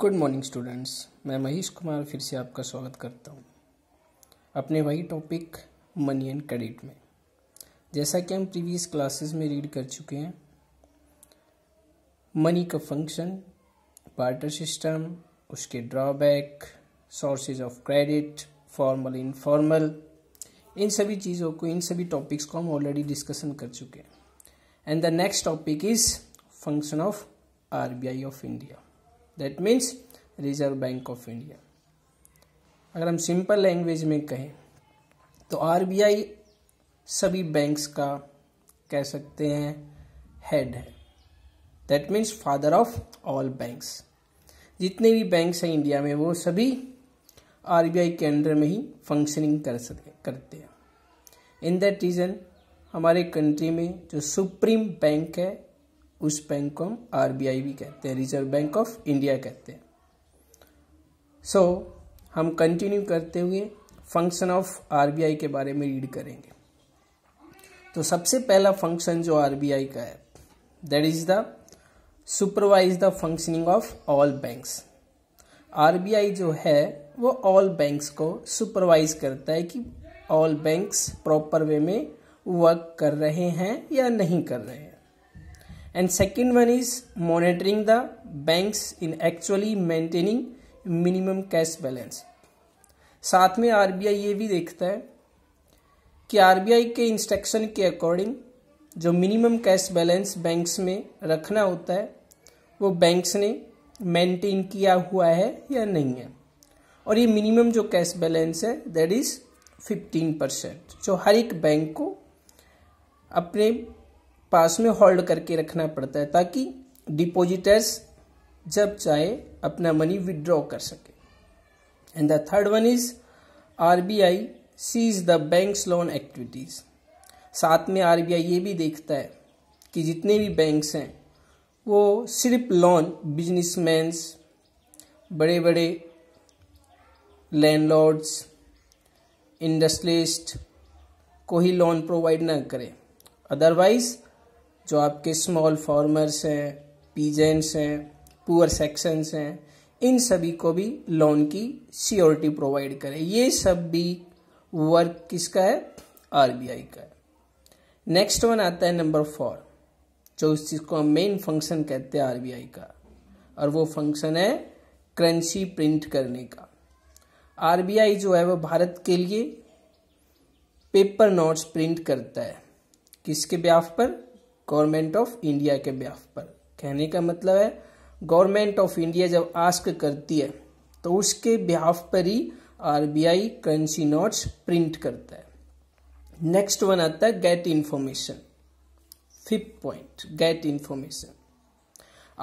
good morning students मैं महेश कुमार फिर से आपका स्वागत करता हूँ अपने वही टॉपिक मनी एंड क्रेडिट में जैसा कि हम प्रीवियस क्लासेस में रीड कर चुके हैं मनी का फंक्शन पार्टर सिस्टम उसके drawback sources of credit formal informal इन सभी चीज़ों को इन सभी टॉपिक्स को हम ऑलरेडी डिस्कशन कर चुके हैं and the next topic is function of R of India that means Reserve Bank of India अगर हम सिंपल लैंग्वेज में कहें तो आर सभी बैंक्स का कह सकते हैं हेड है that means father of all banks जितने भी बैंक्स हैं इंडिया में वो सभी आर के अंडर में ही फंक्शनिंग कर सके करते हैं इन दैट रीज़न हमारे कंट्री में जो सुप्रीम बैंक है उस बैंक को हम आर भी कहते हैं रिजर्व बैंक ऑफ इंडिया कहते हैं सो so, हम कंटिन्यू करते हुए फंक्शन ऑफ आर के बारे में रीड करेंगे तो सबसे पहला फंक्शन जो आर का है that is the supervise the functioning of all banks R जो है वो ऑल बैंक्स को सुपरवाइज करता है कि ऑल बैंक्स प्रॉपर वे में वर्क कर रहे हैं या नहीं कर रहे हैं and second one is monitoring the banks in actually maintaining minimum cash balance साथ में आरबीआई ये भी देखता है कि आरबीआई के इंस्ट्रक्शन के अकॉर्डिंग जो मिनिमम कैश बैलेंस बैंक्स में रखना होता है वो बैंक्स ने मेंटेन किया हुआ है या नहीं है और ये मिनिमम जो कैश बैलेंस है दैट इज़ फिफ्टीन परसेंट जो हर एक बैंक को अपने पास में होल्ड करके रखना पड़ता है ताकि डिपोजिटर्स जब चाहे अपना मनी विदड्रॉ कर सके and the third one is R B I sees the banks loan activities साथ में आर बी आई ये भी देखता है कि जितने भी बैंक्स हैं वो सिर्फ लोन बिजनेसमैन्स बड़े बड़े लैंडलॉर्ड्स इंडस्ट्रियस्ट को ही लोन प्रोवाइड ना करें अदरवाइज जो आपके स्मॉल फार्मर्स हैं पीजेंट्स हैं पुअर सेक्शंस हैं इन सभी को भी लोन की सियोरिटी प्रोवाइड करे ये सब भी वर्क किसका है आरबीआई का है नेक्स्ट वन आता है नंबर फोर जो उस चीज़ को हम मेन फंक्शन कहते हैं आरबीआई का और वो फंक्शन है करेंसी प्रिंट करने का आरबीआई जो है वह भारत के लिए पेपर नोट्स प्रिंट करता है किसके ब्याफ पर गवर्नमेंट ऑफ इंडिया के ब्याह पर कहने का मतलब है गवर्नमेंट ऑफ इंडिया जब आस्क करती है तो उसके ब्याह पर ही आरबीआई करेंसी नोट्स प्रिंट करता है नेक्स्ट वन आता है get information fifth point get information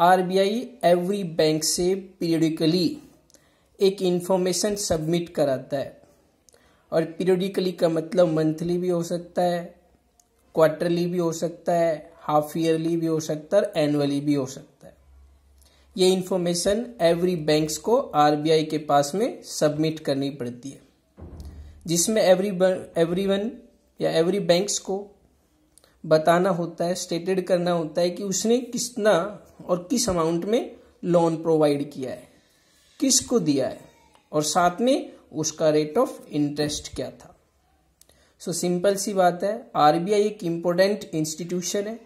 RBI every bank से पीरियडिकली एक इन्फॉर्मेशन सबमिट कराता है और पीरियडिकली का मतलब मंथली भी हो सकता है क्वार्टरली भी हो सकता है हाफ ईयरली भी हो सकता है एनुअली भी हो सकता है ये इन्फॉर्मेशन एवरी बैंक्स को आरबीआई के पास में सबमिट करनी पड़ती है जिसमें एवरी एवरी वन या एवरी बैंक्स को बताना होता है स्टेटेड करना होता है कि उसने कितना और किस अमाउंट में लोन प्रोवाइड किया है किसको दिया है और साथ में उसका रेट ऑफ इंटरेस्ट क्या था सो so, सिंपल सी बात है आरबीआई एक इम्पोर्टेंट इंस्टीट्यूशन है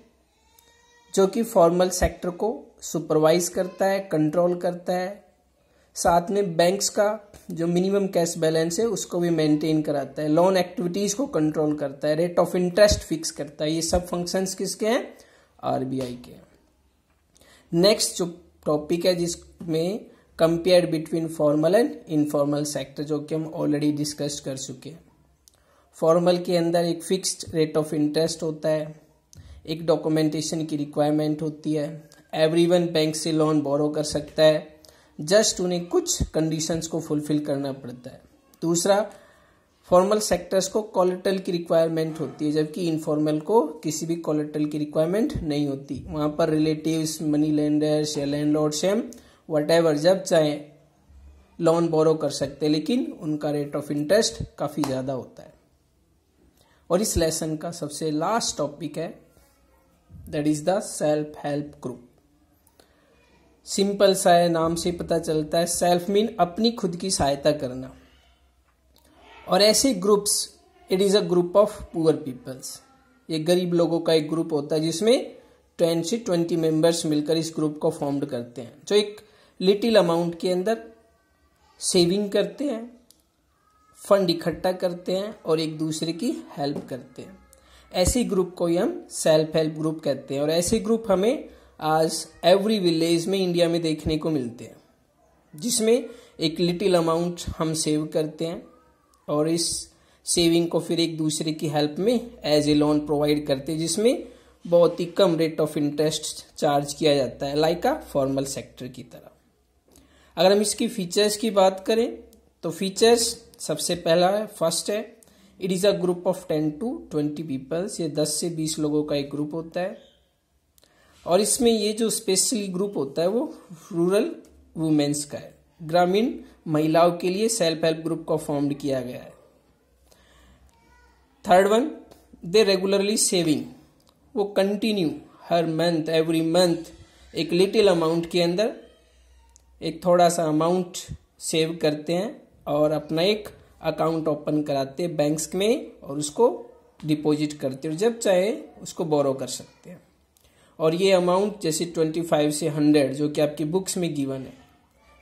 जो कि फॉर्मल सेक्टर को सुपरवाइज करता है कंट्रोल करता है साथ में बैंक्स का जो मिनिमम कैश बैलेंस है उसको भी मेंटेन कराता है लोन एक्टिविटीज़ को कंट्रोल करता है रेट ऑफ इंटरेस्ट फिक्स करता है ये सब फंक्शंस किसके हैं आरबीआई के नेक्स्ट जो टॉपिक है जिसमें compare between formal and informal sector जो कि हम ऑलरेडी डिस्कस कर चुके हैं फॉर्मल के अंदर एक फिक्स्ड रेट ऑफ इंटरेस्ट होता है एक डॉक्यूमेंटेशन की रिक्वायरमेंट होती है एवरीवन बैंक से लोन बोरो कर सकता है जस्ट उन्हें कुछ कंडीशंस को फुलफिल करना पड़ता है दूसरा फॉर्मल सेक्टर्स को कॉलेटल की रिक्वायरमेंट होती है जबकि इनफॉर्मल को किसी भी कॉलेटल की रिक्वायरमेंट नहीं होती वहाँ पर रिलेटिव्स मनी लेंडर्स या लैंड लॉर्ड्स एम वट जब चाहे लोन बोरो कर सकते हैं लेकिन उनका रेट ऑफ इंटरेस्ट काफ़ी ज़्यादा होता है और इस लेसन का सबसे लास्ट टॉपिक है that is the self help group simple सा है नाम से पता चलता है सेल्फ मीन अपनी खुद की सहायता करना और ऐसे groups it is a group of poor peoples ये गरीब लोगों का एक ग्रुप होता है जिसमें टेन से ट्वेंटी मेंबर्स मिलकर इस ग्रुप को फॉर्म करते हैं जो एक लिटिल अमाउंट के अंदर सेविंग करते हैं फंड इकट्ठा करते हैं और एक दूसरे की हेल्प करते हैं ऐसी ग्रुप को ही हम सेल्फ हेल्प ग्रुप कहते हैं और ऐसे ग्रुप हमें आज एवरी विलेज में इंडिया में देखने को मिलते हैं जिसमें एक लिटिल अमाउंट हम सेव करते हैं और इस सेविंग को फिर एक दूसरे की हेल्प में एज ए लोन प्रोवाइड करते हैं जिसमें बहुत ही कम रेट ऑफ इंटरेस्ट चार्ज किया जाता है लाइक अ फॉर्मल सेक्टर की तरह अगर हम इसकी फीचर्स की बात करें तो फीचर्स सबसे पहला है फर्स्ट है it is a group of ten to twenty peoples ये दस से बीस लोगों का एक ग्रुप होता है और इसमें ये जो स्पेशल ग्रुप होता है वो रूरल वुमेन्स का है ग्रामीण महिलाओं के लिए सेल्फ हेल्प ग्रुप को फॉर्म किया गया है third one they regularly saving वो कंटिन्यू हर मंथ एवरी मंथ एक लिटिल अमाउंट के अंदर एक थोड़ा सा अमाउंट सेव करते हैं और अपना एक अकाउंट ओपन कराते बैंक्स में और उसको डिपॉजिट करते और जब चाहे उसको बोरो कर सकते हैं और ये अमाउंट जैसे ट्वेंटी फाइव से हंड्रेड जो कि आपकी बुक्स में गिवन है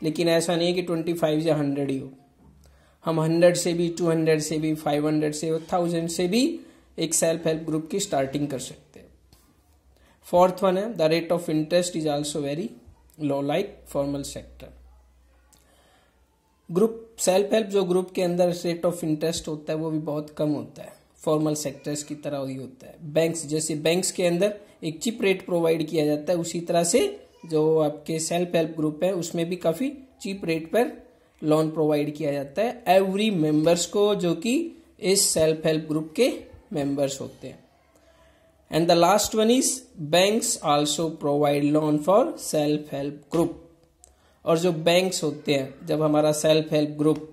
लेकिन ऐसा नहीं है कि ट्वेंटी फाइव या हंड्रेड ही हो हम हंड्रेड से भी टू हंड्रेड से भी फाइव हंड्रेड से थाउजेंड से भी एक सेल्फ हेल्प ग्रुप की स्टार्टिंग कर सकते हैं फोर्थ वन है the rate of interest is also very low like formal sector group self help जो ग्रुप के अंदर रेट ऑफ इंटरेस्ट होता है वो भी बहुत कम होता है फॉर्मल सेक्टर्स की तरह ही होता है बैंक्स जैसे बैंक्स के अंदर एक चिप रेट प्रोवाइड किया जाता है उसी तरह से जो आपके सेल्फ हेल्प ग्रुप है उसमें भी काफ़ी चीप रेट पर लोन प्रोवाइड किया जाता है एवरी मेंबर्स को जो कि इस सेल्फ हेल्प ग्रुप के मेंबर्स होते हैं and the last one is banks also provide loan for self help group और जो बैंक्स होते हैं जब हमारा सेल्फ हेल्प ग्रुप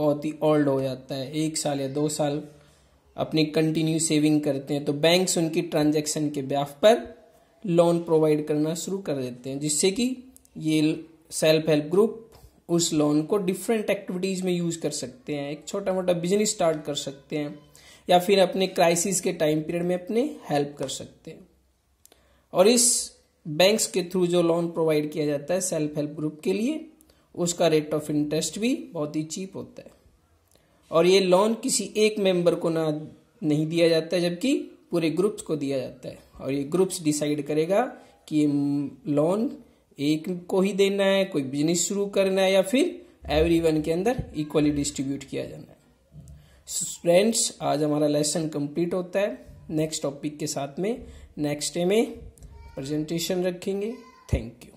बहुत ही ओल्ड हो जाता है एक साल या दो साल अपनी कंटिन्यू सेविंग करते हैं तो बैंक्स उनकी ट्रांजैक्शन के ब्याह पर लोन प्रोवाइड करना शुरू कर देते हैं जिससे कि ये सेल्फ हेल्प ग्रुप उस लोन को डिफरेंट एक्टिविटीज़ में यूज़ कर सकते हैं एक छोटा मोटा बिजनेस स्टार्ट कर सकते हैं या फिर अपने क्राइसिस के टाइम पीरियड में अपने हेल्प कर सकते हैं और इस बैंक्स के थ्रू जो लोन प्रोवाइड किया जाता है सेल्फ हेल्प ग्रुप के लिए उसका रेट ऑफ इंटरेस्ट भी बहुत ही चीप होता है और ये लोन किसी एक मेंबर को ना नहीं दिया जाता जबकि पूरे ग्रुप्स को दिया जाता है और ये ग्रुप्स डिसाइड करेगा कि ये लोन एक को ही देना है कोई बिजनेस शुरू करना है या फिर एवरी वन के अंदर इक्वली डिस्ट्रीब्यूट किया जाना है फ्रेंड्स आज हमारा लेसन कंप्लीट होता है नेक्स्ट टॉपिक के साथ में नेक्स्ट डे में प्रेजेंटेशन रखेंगे थैंक यू